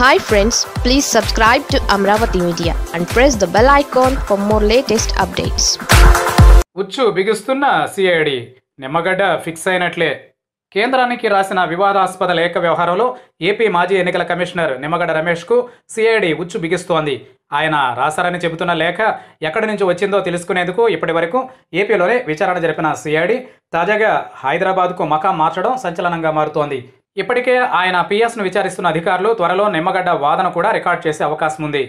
hi friends please subscribe to Amaravati media and press the bell icon for more latest updates ఉచ్చు బిగుస్తున్న CID Nimmagadda fix అయినట్లే కేంద్రానికి రాసిన వివాదాస్పద లేఖ వ్యవహారంలో ఏపీ మాజీ ఎన్నికల కమిషనర్ నిమ్మగడ్డ రమేష్కు సిఐడి ఉచ్చు బిగిస్తోంది ఆయన రాశారని చెబుతున్న లేఖ ఎక్కడి నుంచి వచ్చిందో తెలుసుకునేందుకు ఇప్పటి వరకు ఏపీలోనే విచారణ జరిపిన సిఐడి తాజాగా హైదరాబాద్కు మకాం మార్చడం సంచలనంగా మారుతోంది ఇప్పటికే ఆయన పిఎస్ను విచారిస్తున్న అధికారులు త్వరలో నిమ్మగడ్డ వాదన కూడా రికార్డ్ చేసే అవకాశం ఉంది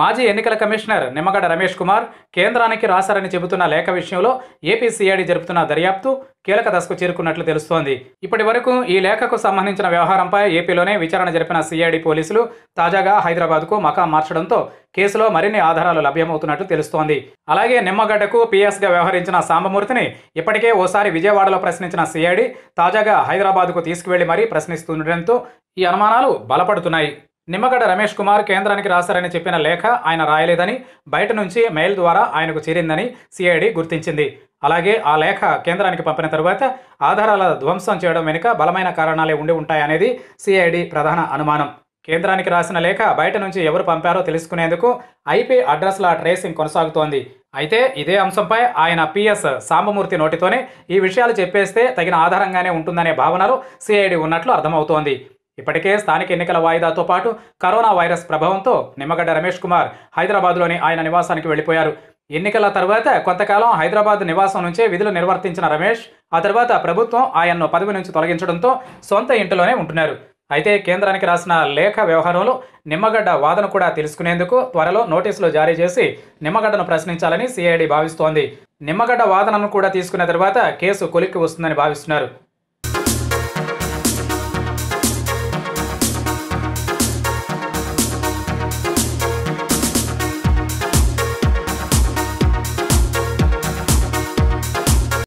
మాజీ ఎన్నికల కమిషనర్ నిమ్మగడ్డ రమేష్ కుమార్ కేంద్రానికి రాశారని చెబుతున్న లేఖ విషయంలో ఏపీ సిఐడి జరుపుతున్న దర్యాప్తు కీలక దశకు చేరుకున్నట్లు తెలుస్తోంది ఇప్పటి వరకు ఈ లేఖకు సంబంధించిన వ్యవహారంపై ఏపీలోనే విచారణ జరిపిన సిఐడి పోలీసులు తాజాగా హైదరాబాద్కు మకా మార్చడంతో కేసులో మరిన్ని ఆధారాలు లభ్యమవుతున్నట్లు తెలుస్తోంది అలాగే నిమ్మగడ్డకు పిఎస్గా వ్యవహరించిన సాంబమూర్తిని ఇప్పటికే ఓసారి విజయవాడలో ప్రశ్నించిన సిఐడి తాజాగా హైదరాబాద్కు తీసుకువెళ్లి మరీ ప్రశ్నిస్తుండటంతో ఈ అనుమానాలు బలపడుతున్నాయి నిమ్మగడ్డ రమేష్ కుమార్ కేంద్రానికి రాశారని చెప్పిన లేఖ ఆయన రాయలేదని బయట నుంచి మెయిల్ ద్వారా ఆయనకు చేరిందని సిఐడి గుర్తించింది అలాగే ఆ లేఖ కేంద్రానికి పంపిన తరువాత ఆధారాల ధ్వంసం చేయడం వెనుక బలమైన కారణాలే ఉండి ఉంటాయనేది సిఐడి ప్రధాన అనుమానం కేంద్రానికి రాసిన లేఖ బయట నుంచి ఎవరు పంపారో తెలుసుకునేందుకు ఐపీ అడ్రస్ల ట్రేసింగ్ కొనసాగుతోంది అయితే ఇదే అంశంపై ఆయన పిఎస్ సాంబమూర్తి నోటితోనే ఈ విషయాలు చెప్పేస్తే తగిన ఆధారంగానే ఉంటుందనే భావనలో సిఐడి ఉన్నట్లు అర్థమవుతోంది ఇప్పటికే స్థానిక ఎన్నికల వాయిదాతో పాటు కరోనా వైరస్ ప్రభావంతో నిమ్మగడ్డ రమేష్ కుమార్ హైదరాబాద్లోని ఆయన నివాసానికి వెళ్ళిపోయారు ఎన్నికల తర్వాత కొంతకాలం హైదరాబాద్ నివాసం నుంచే విధులు నిర్వర్తించిన రమేష్ ఆ తర్వాత ప్రభుత్వం ఆయన్ను పదవి నుంచి తొలగించడంతో సొంత ఇంటిలోనే ఉంటున్నారు అయితే కేంద్రానికి రాసిన లేఖ వ్యవహారంలో నిమ్మగడ్డ వాదన కూడా తెలుసుకునేందుకు త్వరలో నోటీసులు జారీ చేసి నిమ్మగడ్డను ప్రశ్నించాలని సిఐడి భావిస్తోంది నిమ్మగడ్డ వాదనను కూడా తీసుకున్న తర్వాత కేసు కొలిక్కి వస్తుందని భావిస్తున్నారు